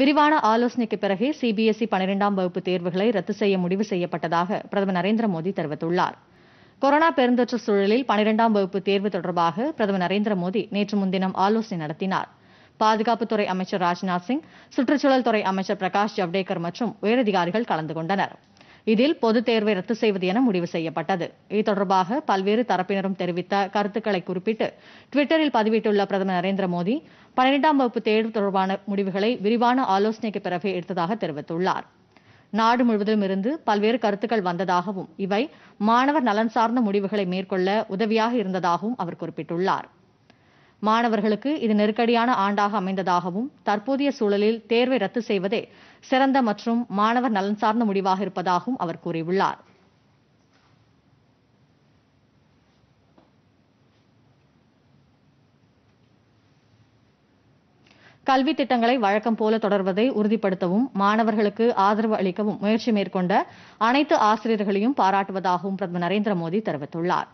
விரிவான ஆலோசனைக்கு பிறகு சிபிஎஸ்இ பனிரெண்டாம் வகுப்பு தேர்வுகளை ரத்து செய்ய முடிவு செய்யப்பட்டதாக பிரதமர் நரேந்திர மோடி தெரிவித்துள்ளார் கொரோனா பெருந்தொற்று சூழலில் பனிரெண்டாம் வகுப்பு தேர்வு தொடர்பாக பிரதமர் நரேந்திர மோடி நேற்று முன்தினம் ஆலோசனை நடத்தினார் பாதுகாப்புத்துறை அமைச்சர் ராஜ்நாத் சிங் சுற்றுச்சூழல் துறை அமைச்சர் பிரகாஷ் ஜவ்டேகர் மற்றும் உயரதிகாரிகள் கலந்து கொண்டனர் இதில் பொதுத் தேர்வை ரத்து செய்வது என முடிவு செய்யப்பட்டது இது தொடர்பாக பல்வேறு தரப்பினரும் தெரிவித்த கருத்துக்களை குறிப்பிட்டு டுவிட்டரில் பதிவிட்டுள்ள பிரதமர் நரேந்திர மோடி பன்னிரெண்டாம் வகுப்பு தேர்வு தொடர்பான முடிவுகளை விரிவான ஆலோசனைக்கு பிறகு எடுத்ததாக தெரிவித்துள்ளார் நாடு முழுவதிலும் இருந்து பல்வேறு கருத்துக்கள் வந்ததாகவும் இவை மாணவர் நலன் சார்ந்த முடிவுகளை மேற்கொள்ள உதவியாக இருந்ததாகவும் அவர் குறிப்பிட்டுள்ளார் மாணவர்களுக்கு இது நெருக்கடியான ஆண்டாக அமைந்ததாகவும் தற்போதைய சூழலில் தேர்வை ரத்து செய்வதே சிறந்த மற்றும் மாணவர் நலன் சார்ந்த முடிவாக இருப்பதாகவும் அவர் கூறியுள்ளார் கல்வி திட்டங்களை வழக்கம் போல தொடர்வதை உறுதிப்படுத்தவும் மாணவர்களுக்கு ஆதரவு அளிக்கவும் முயற்சி மேற்கொண்ட அனைத்து ஆசிரியர்களையும் பாராட்டுவதாகவும் பிரதமர் நரேந்திர மோடி தெரிவித்துள்ளார்